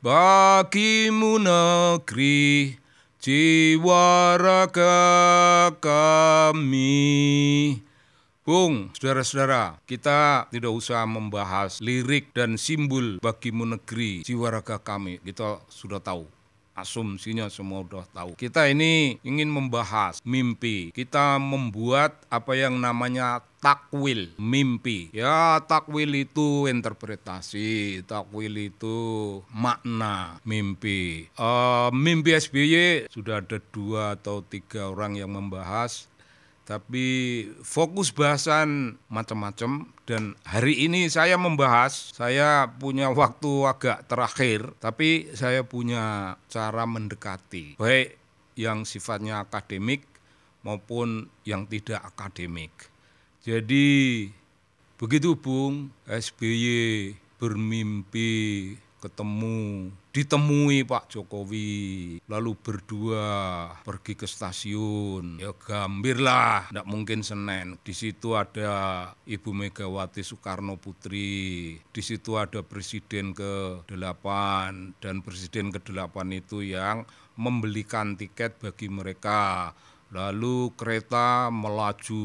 bagimu negeri jiwa raga kami. Bung, saudara-saudara, kita tidak usah membahas lirik dan simbol bagimu negeri jiwa raga kami. Kita sudah tahu asumsinya semua sudah tahu. Kita ini ingin membahas mimpi. Kita membuat apa yang namanya takwil mimpi ya takwil itu interpretasi takwil itu makna mimpi uh, mimpi SBY sudah ada dua atau tiga orang yang membahas tapi fokus bahasan macam-macam dan hari ini saya membahas, saya punya waktu agak terakhir, tapi saya punya cara mendekati baik yang sifatnya akademik maupun yang tidak akademik. Jadi begitu Bung SBY bermimpi ketemu, ditemui Pak Jokowi, lalu berdua pergi ke stasiun. Ya gambirlah, tidak mungkin Senin. Di situ ada Ibu Megawati Soekarno Putri, di situ ada Presiden ke-8, dan Presiden ke-8 itu yang membelikan tiket bagi mereka. Lalu kereta melaju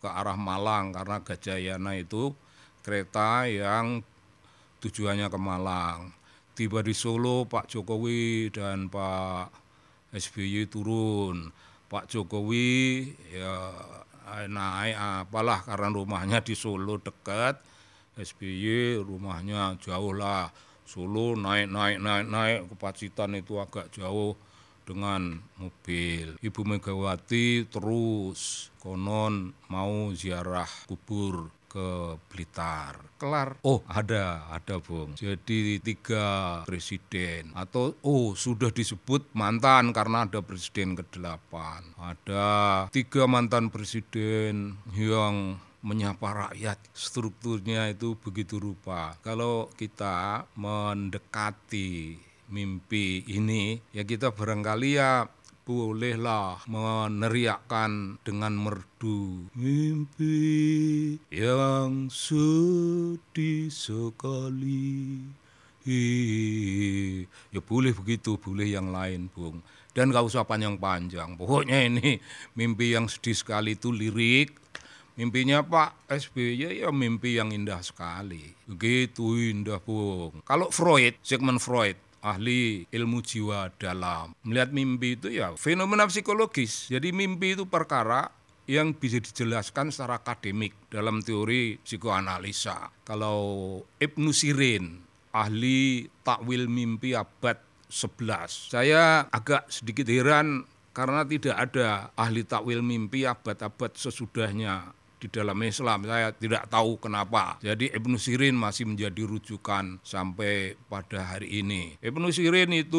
ke arah Malang karena Gajayana itu kereta yang tujuannya ke Malang. Tiba di Solo Pak Jokowi dan Pak SBY turun. Pak Jokowi ya naik apalah karena rumahnya di Solo dekat. SBY rumahnya jauh lah. Solo naik naik naik naik ke Pacitan itu agak jauh dengan mobil. Ibu Megawati terus konon mau ziarah kubur ke Blitar. Kelar. Oh, ada, ada, Bung. Jadi tiga presiden atau oh, sudah disebut mantan karena ada presiden ke-8. Ada tiga mantan presiden yang menyapa rakyat strukturnya itu begitu rupa. Kalau kita mendekati mimpi ini ya kita barangkali ya bolehlah meneriakkan dengan merdu mimpi yang sedih sekali. Hi, ya boleh begitu, boleh yang lain, Bung. Dan gak usah panjang-panjang. Pokoknya ini mimpi yang sedih sekali itu lirik. Mimpinya Pak SBY ya mimpi yang indah sekali. Begitu indah, Bung. Kalau Freud, Sigmund Freud, ahli ilmu jiwa dalam. Melihat mimpi itu ya fenomena psikologis. Jadi mimpi itu perkara yang bisa dijelaskan secara akademik dalam teori psikoanalisa. Kalau Ibnu Sirin, ahli takwil mimpi abad 11. Saya agak sedikit heran karena tidak ada ahli takwil mimpi abad-abad sesudahnya di dalam Islam. Saya tidak tahu kenapa. Jadi Ibnu Sirin masih menjadi rujukan sampai pada hari ini. Ibnu Sirin itu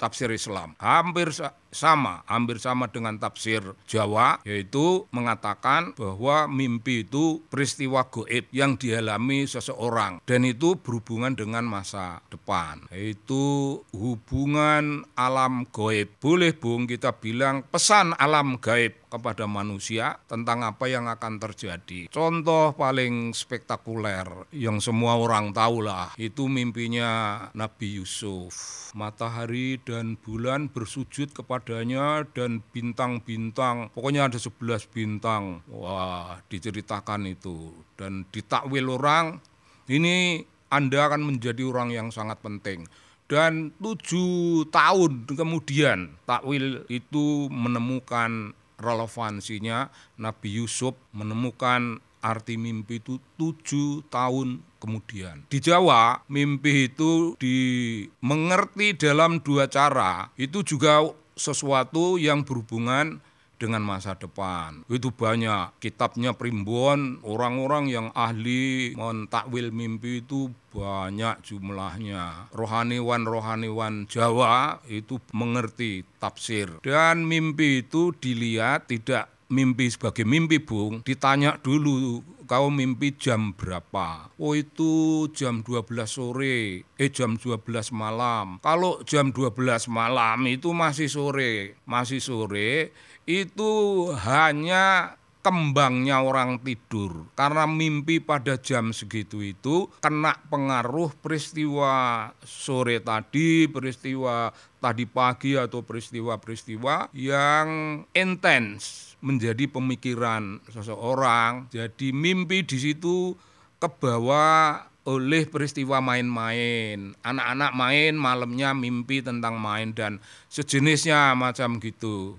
tafsir Islam. Hampir sama, hampir sama dengan tafsir Jawa, yaitu mengatakan bahwa mimpi itu peristiwa goib yang dialami seseorang dan itu berhubungan dengan masa depan, yaitu hubungan alam goib. Boleh Bung kita bilang pesan alam gaib kepada manusia tentang apa yang akan terjadi. Contoh paling spektakuler yang semua orang tahulah itu mimpinya Nabi Yusuf. Matahari dan bulan bersujud kepada adanya dan bintang-bintang. Pokoknya ada 11 bintang. Wah, diceritakan itu. Dan ditakwil orang, ini Anda akan menjadi orang yang sangat penting. Dan tujuh tahun kemudian takwil itu menemukan relevansinya. Nabi Yusuf menemukan arti mimpi itu tujuh tahun kemudian. Di Jawa, mimpi itu dimengerti dalam dua cara. Itu juga sesuatu yang berhubungan dengan masa depan. Itu banyak kitabnya Primbon, orang-orang yang ahli mentakwil mimpi itu banyak jumlahnya. Rohaniwan-rohaniwan Jawa itu mengerti tafsir. Dan mimpi itu dilihat tidak mimpi sebagai mimpi, Bung. Ditanya dulu kau mimpi jam berapa? Oh itu jam 12 sore, eh jam 12 malam. Kalau jam 12 malam itu masih sore, masih sore itu hanya kembangnya orang tidur karena mimpi pada jam segitu itu kena pengaruh peristiwa sore tadi, peristiwa tadi pagi atau peristiwa-peristiwa yang intens menjadi pemikiran seseorang. Jadi mimpi di situ kebawa oleh peristiwa main-main. Anak-anak main malamnya mimpi tentang main dan sejenisnya macam gitu.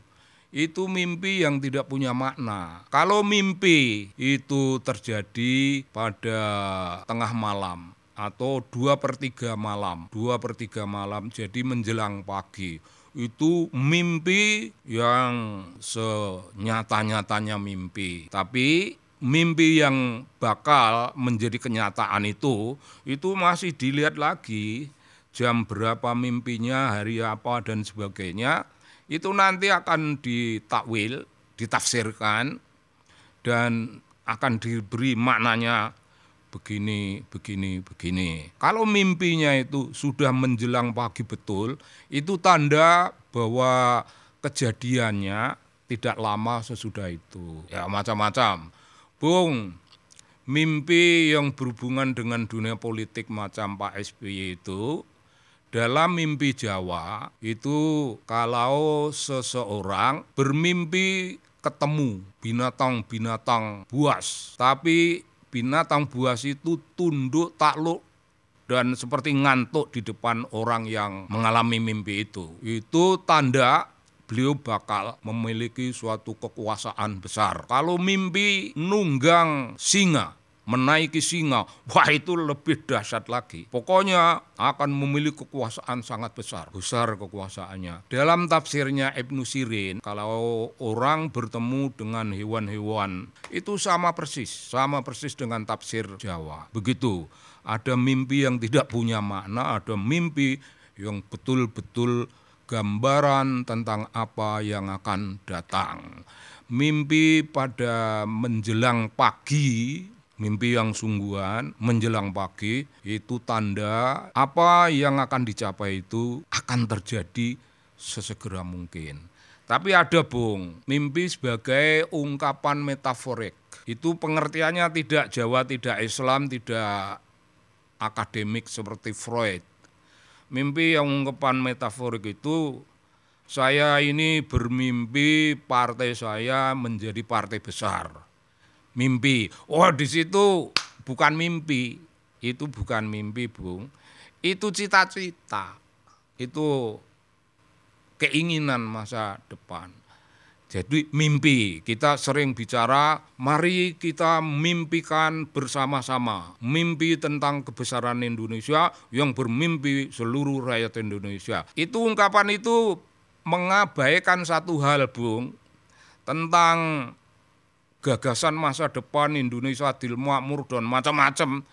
Itu mimpi yang tidak punya makna. Kalau mimpi itu terjadi pada tengah malam, atau dua per 3 malam dua per 3 malam jadi menjelang pagi itu mimpi yang senyata-nyatanya mimpi tapi mimpi yang bakal menjadi kenyataan itu itu masih dilihat lagi jam berapa mimpinya hari apa dan sebagainya itu nanti akan ditakwil ditafsirkan dan akan diberi maknanya begini, begini, begini. Kalau mimpinya itu sudah menjelang pagi betul, itu tanda bahwa kejadiannya tidak lama sesudah itu. Ya macam-macam. Bung, mimpi yang berhubungan dengan dunia politik macam Pak SBY itu dalam mimpi Jawa itu kalau seseorang bermimpi ketemu binatang-binatang buas tapi binatang buas itu tunduk takluk dan seperti ngantuk di depan orang yang mengalami mimpi itu. Itu tanda beliau bakal memiliki suatu kekuasaan besar. Kalau mimpi nunggang singa, menaiki singa, wah itu lebih dahsyat lagi. Pokoknya akan memiliki kekuasaan sangat besar, besar kekuasaannya. Dalam tafsirnya Ibnu Sirin, kalau orang bertemu dengan hewan-hewan, itu sama persis, sama persis dengan tafsir Jawa. Begitu, ada mimpi yang tidak punya makna, ada mimpi yang betul-betul gambaran tentang apa yang akan datang. Mimpi pada menjelang pagi Mimpi yang sungguhan menjelang pagi itu tanda apa yang akan dicapai itu akan terjadi sesegera mungkin. Tapi ada bung, mimpi sebagai ungkapan metaforik. Itu pengertiannya tidak Jawa, tidak Islam, tidak akademik seperti Freud. Mimpi yang ungkapan metaforik itu saya ini bermimpi partai saya menjadi partai besar mimpi. Oh, di situ bukan mimpi. Itu bukan mimpi, Bung. Itu cita-cita. Itu keinginan masa depan. Jadi mimpi, kita sering bicara, mari kita mimpikan bersama-sama. Mimpi tentang kebesaran Indonesia yang bermimpi seluruh rakyat Indonesia. Itu ungkapan itu mengabaikan satu hal, Bung, tentang gagasan masa depan Indonesia adil makmur dan macam-macam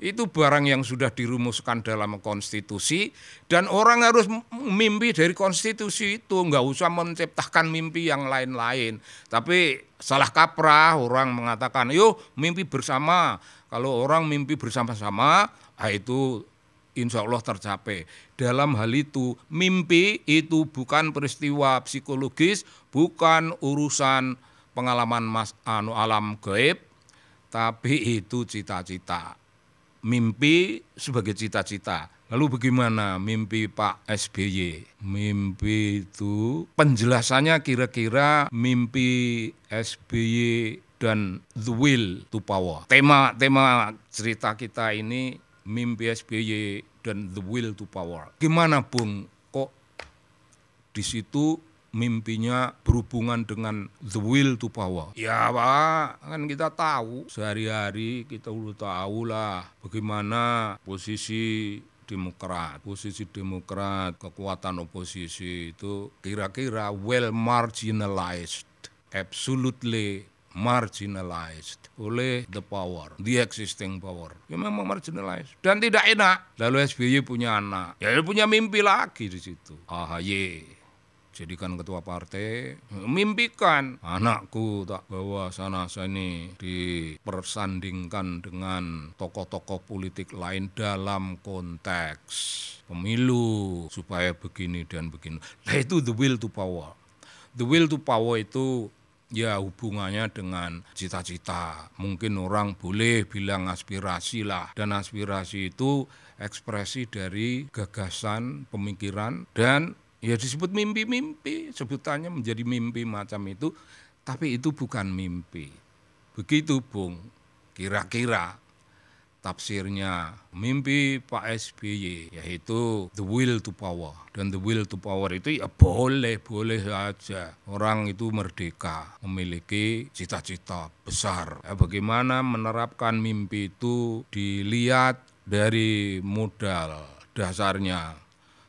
itu barang yang sudah dirumuskan dalam konstitusi dan orang harus mimpi dari konstitusi itu nggak usah menciptakan mimpi yang lain-lain tapi salah kaprah orang mengatakan yuk mimpi bersama kalau orang mimpi bersama-sama ah itu insya Allah tercapai dalam hal itu mimpi itu bukan peristiwa psikologis bukan urusan pengalaman mas anu alam gaib tapi itu cita-cita mimpi sebagai cita-cita lalu bagaimana mimpi Pak SBY mimpi itu penjelasannya kira-kira mimpi SBY dan the will to power tema tema cerita kita ini mimpi SBY dan the will to power gimana Bung? kok di situ mimpinya berhubungan dengan the will to power. Ya Pak, kan kita tahu sehari-hari kita udah tahu lah bagaimana posisi Demokrat, posisi Demokrat, kekuatan oposisi itu kira-kira well marginalized, absolutely marginalized oleh the power, the existing power. Ya memang marginalized dan tidak enak. Lalu SBY punya anak, ya punya mimpi lagi di situ. AHY jadikan ketua partai mimpikan anakku tak bawa sana sini dipersandingkan dengan tokoh-tokoh politik lain dalam konteks pemilu supaya begini dan begini. Nah itu the will to power. The will to power itu ya hubungannya dengan cita-cita. Mungkin orang boleh bilang aspirasi lah. Dan aspirasi itu ekspresi dari gagasan, pemikiran, dan Ya disebut mimpi-mimpi, sebutannya menjadi mimpi macam itu, tapi itu bukan mimpi. Begitu Bung, kira-kira tafsirnya mimpi Pak SBY yaitu the will to power dan the will to power itu ya boleh boleh saja orang itu merdeka memiliki cita-cita besar ya, bagaimana menerapkan mimpi itu dilihat dari modal dasarnya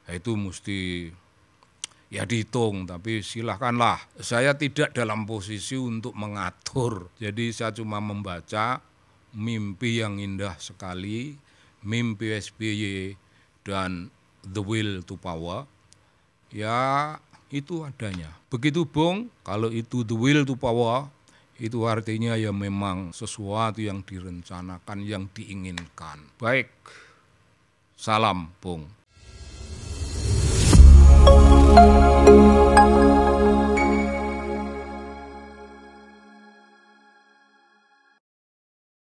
yaitu mesti ya dihitung tapi silahkanlah saya tidak dalam posisi untuk mengatur jadi saya cuma membaca mimpi yang indah sekali mimpi SBY dan the will to power ya itu adanya begitu Bung kalau itu the will to power itu artinya ya memang sesuatu yang direncanakan yang diinginkan baik salam Bung Thank you.